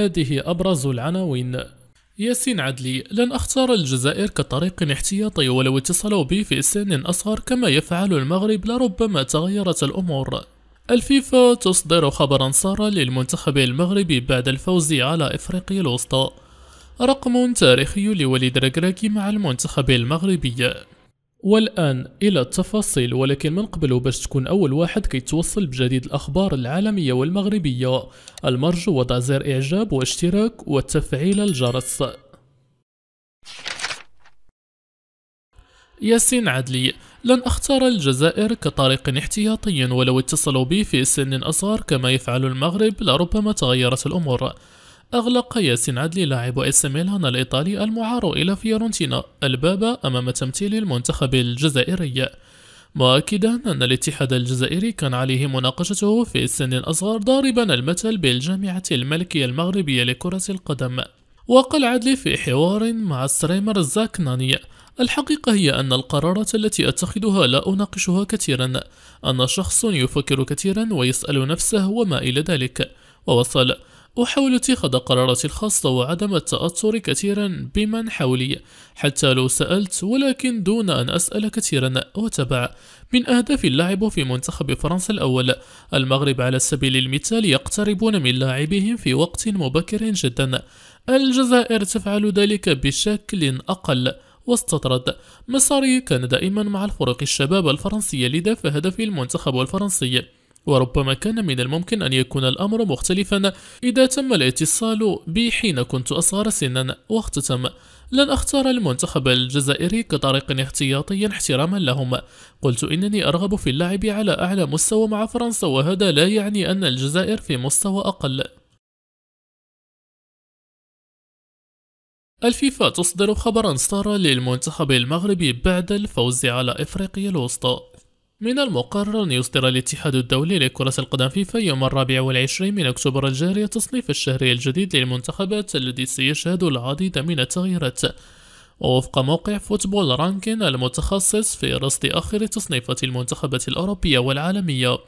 هذه أبرز العناوين ياسين عدلي لن أختار الجزائر كطريق احتياطي ولو اتصلوا بي في سن أصغر كما يفعل المغرب لربما تغيرت الأمور الفيفا تصدر خبرا سارا للمنتخب المغربي بعد الفوز على إفريقيا الوسطى رقم تاريخي لوليد ركراكي مع المنتخب المغربي والآن إلى التفاصيل ولكن من قبل باش تكون أول واحد كيتوصل بجديد الأخبار العالمية والمغربية المرجو وضع زر إعجاب واشتراك وتفعيل الجرس ياسين عدلي لن اختار الجزائر كطريق احتياطي ولو اتصلوا بي في سن أصغر كما يفعل المغرب لربما تغيرت الأمور أغلق ياسين عدلي لاعب اس ميلان الإيطالي المعار إلى فيورنتينا الباب أمام تمثيل المنتخب الجزائري مؤكدا أن الاتحاد الجزائري كان عليه مناقشته في السن الأصغر ضاربا المثل بالجامعة الملكية المغربية لكرة القدم وقال عدلي في حوار مع ستريمر زاك ناني الحقيقة هي أن القرارات التي أتخذها لا أناقشها كثيرا أنا شخص يفكر كثيرا ويسأل نفسه وما إلى ذلك ووصل أحاول اتخاذ قراراتي الخاصة وعدم التأثر كثيرا بمن حولي حتى لو سألت ولكن دون أن أسأل كثيرا وتبع من أهداف اللعب في منتخب فرنسا الأول المغرب على سبيل المثال يقتربون من لاعبهم في وقت مبكر جدا الجزائر تفعل ذلك بشكل أقل واستطرد مساري كان دائما مع الفرق الشباب الفرنسية لذا فهدفي المنتخب الفرنسي وربما كان من الممكن أن يكون الأمر مختلفا إذا تم الاتصال بي حين كنت أصغر سنا واختتم لن أختار المنتخب الجزائري كطريق احتياطي احتراما لهم قلت إنني أرغب في اللعب على أعلى مستوى مع فرنسا وهذا لا يعني أن الجزائر في مستوى أقل الفيفا تصدر خبرا صار للمنتخب المغربي بعد الفوز على إفريقيا الوسطى من المقرر أن يصدر الاتحاد الدولي لكرة القدم فيفا يوم الرابع والعشرين من أكتوبر الجاري تصنيف الشهري الجديد للمنتخبات الذي سيشهد العديد من التغييرات ووفق موقع فوتبول رانكين المتخصص في رصد آخر تصنيفات المنتخبات الأوروبية والعالمية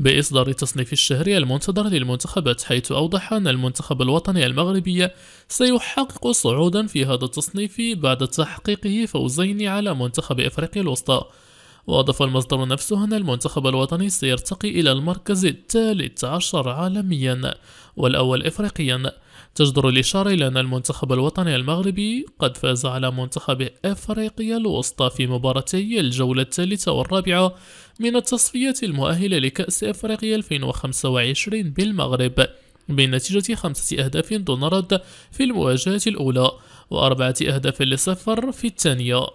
بإصدار التصنيف الشهري المنتظر للمنتخبات حيث أوضح أن المنتخب الوطني المغربي سيحقق صعودا في هذا التصنيف بعد تحقيقه فوزين على منتخب أفريقيا الوسطى وأضاف المصدر نفسه أن المنتخب الوطني سيرتقي إلى المركز الثالث عشر عالميا والأول إفريقيا تجدر الإشارة إلى أن المنتخب الوطني المغربي قد فاز على منتخب أفريقيا الوسطى في مباراتي الجولة الثالثة والرابعة من التصفيات المؤهلة لكأس أفريقيا 2025 بالمغرب بنتيجة خمسة أهداف دون رد في المواجهة الأولى وأربعة أهداف لصفر في الثانية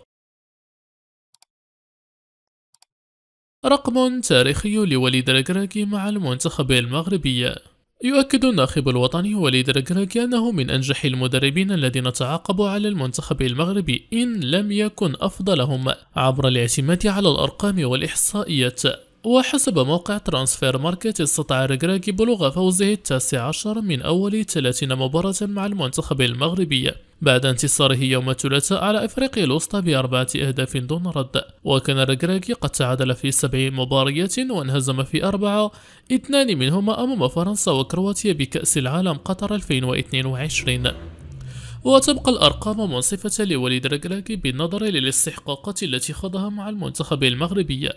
رقم تاريخي لوليد ركراكي مع المنتخب المغربي يؤكد الناخب الوطني وليد ركراكي أنه من أنجح المدربين الذين تعاقبوا على المنتخب المغربي إن لم يكن أفضلهم عبر الاعتماد على الأرقام والإحصائيات وحسب موقع ترانسفير ماركت استطاع ركراكي بلوغ فوزه التاسع عشر من أول 30 مباراة مع المنتخب المغربي بعد انتصاره يوم الثلاثاء على أفريقيا الوسطى بأربعة أهداف دون رد وكان الركراكي قد تعادل في سبع مباريات وانهزم في أربعة اثنان منهما أمام فرنسا وكرواتيا بكأس العالم قطر 2022 وتبقى الأرقام منصفة لوليد ركراكي بالنظر للاستحقاقات التي خاضها مع المنتخب المغربي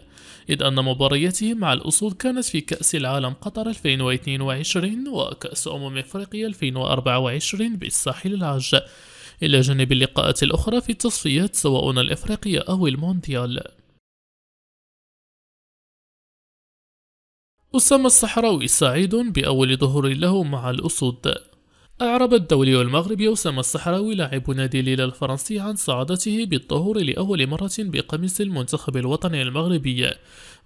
إذ أن مبارياته مع الأصول كانت في كأس العالم قطر 2022 وكأس أمم إفريقيا 2024 بالساحل العاج إلى جانب اللقاءات الأخرى في التصفيات سواء الإفريقية أو المونديال أسامة الصحراوي سعيد بأول ظهور له مع الأسود أعرب الدولي المغربي أسامة الصحراوي لاعب نادي ليلة الفرنسي عن سعادته بالظهور لأول مرة بقميص المنتخب الوطني المغربي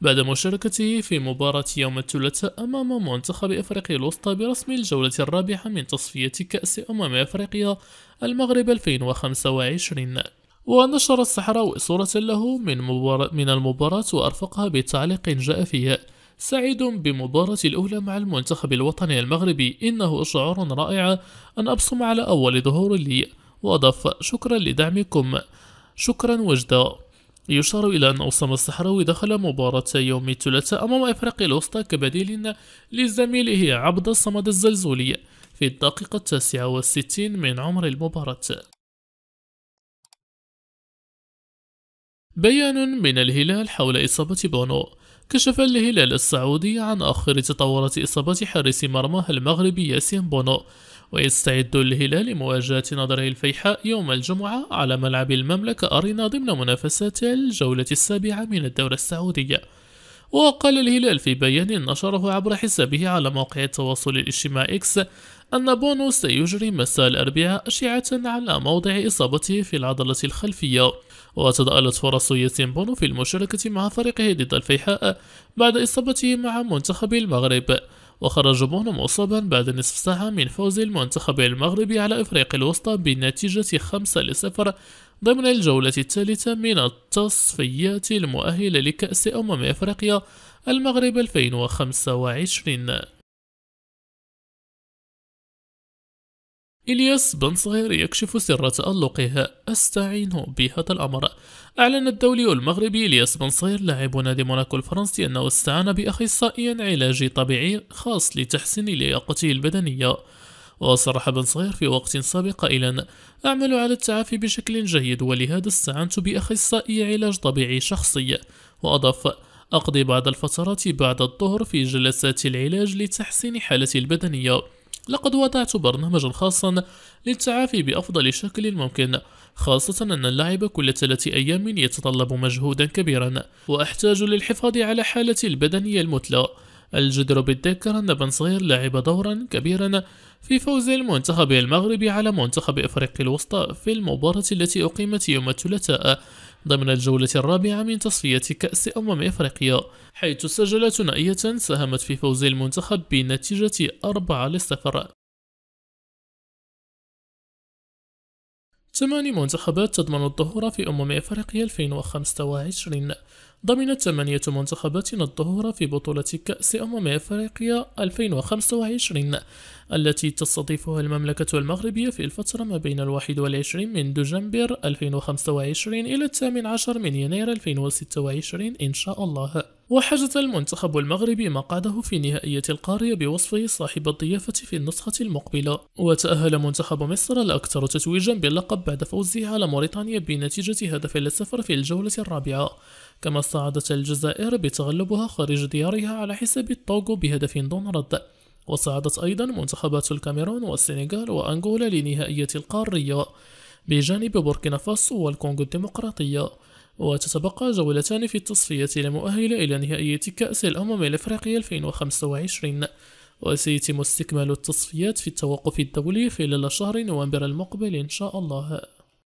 بعد مشاركته في مباراة يوم الثلاثاء أمام منتخب أفريقيا الوسطى برسم الجولة الرابعة من تصفية كأس أمم أفريقيا المغرب 2025 ونشر الصحراوي صورة له من, من المباراة وأرفقها بتعليق جاء فيها سعيد بمباراة الأولى مع المنتخب الوطني المغربي إنه شعور رائع أن أبصم على أول ظهور لي وأضاف شكرا لدعمكم شكرا وجدا يشار إلى أن أسامة الصحراوي دخل مباراة يوم الثلاثاء أمام أفريقيا الوسطى كبديل لزميله عبد الصمد الزلزولي في الدقيقة التاسعة والستين من عمر المباراة بيان من الهلال حول إصابة بونو كشف الهلال السعودي عن آخر تطورات إصابة حارس مرماه المغربي ياسين بونو ويستعد الهلال لمواجهة نظره الفيحاء يوم الجمعة على ملعب المملكة أرينا ضمن منافسات الجولة السابعة من الدورة السعودية وقال الهلال في بيان نشره عبر حسابه على موقع التواصل الاجتماعي إكس أن بونو سيجري مساء الأربعاء أشعة على موضع إصابته في العضلة الخلفية وتضاءلت فرص ياسين بونو في المشاركة مع فريقه ضد الفيحاء بعد إصابته مع منتخب المغرب وخرج بونو مصابا بعد نصف ساعة من فوز المنتخب المغربي على إفريقيا الوسطى بنتيجة 5 لصفر ضمن الجولة الثالثة من التصفيات المؤهلة لكأس أمم أفريقيا المغرب 2025 إلياس بن صغير يكشف سر تألقها أستعين بهذا الأمر أعلن الدولي المغربي إلياس بن صغير لاعب نادي موناكو الفرنسي أنه استعان بأخصائي علاجي طبيعي خاص لتحسين لياقته البدنية وصرح بن صغير في وقت سابق قائلا أعمل على التعافي بشكل جيد ولهذا استعنت بأخصائي علاج طبيعي شخصي وأضاف أقضي بعض الفترات بعد الظهر في جلسات العلاج لتحسين حالتي البدنية لقد وضعت برنامجا خاصا للتعافي بأفضل شكل ممكن خاصة أن اللعب كل ثلاثة أيام يتطلب مجهودا كبيرا وأحتاج للحفاظ على حالتي البدنية المثلى الجدر بالذكر أن بن صغير لعب دورا كبيرا في فوز المنتخب المغربي على منتخب أفريقيا الوسطى في المباراة التي أقيمت يوم الثلاثاء ضمن الجولة الرابعة من تصفية كأس أمم إفريقيا حيث سجلت ثنائية ساهمت في فوز المنتخب بنتيجة 4 لصفر ثماني منتخبات تضمن الظهور في أمم إفريقيا 2025 ضمنت ثمانية منتخبات الظهور في بطولة كأس أمم إفريقيا 2025 التي تستضيفها المملكة المغربية في الفترة ما بين الواحد والعشرين من دجنبر 2025 إلى الثامن عشر من يناير 2026 إن شاء الله وحجز المنتخب المغربي مقعده في نهائية القارية بوصفه صاحب الضيافة في النسخة المقبلة وتأهل منتخب مصر الأكثر تتويجا باللقب بعد فوزه على موريتانيا بنتيجة هدف للسفر في الجولة الرابعة كما صعدت الجزائر بتغلبها خارج ديارها على حساب الطوغو بهدف دون رد وصعدت أيضا منتخبات الكاميرون والسنغال وأنغولا لنهائية القارية بجانب بوركينا فاسو والكونغو الديمقراطية وتتبقى جولتان في التصفية المؤهلة إلى نهائية كأس الأمم الأفريقية 2025 وسيتم استكمال التصفيات في التوقف الدولي خلال شهر نوفمبر المقبل إن شاء الله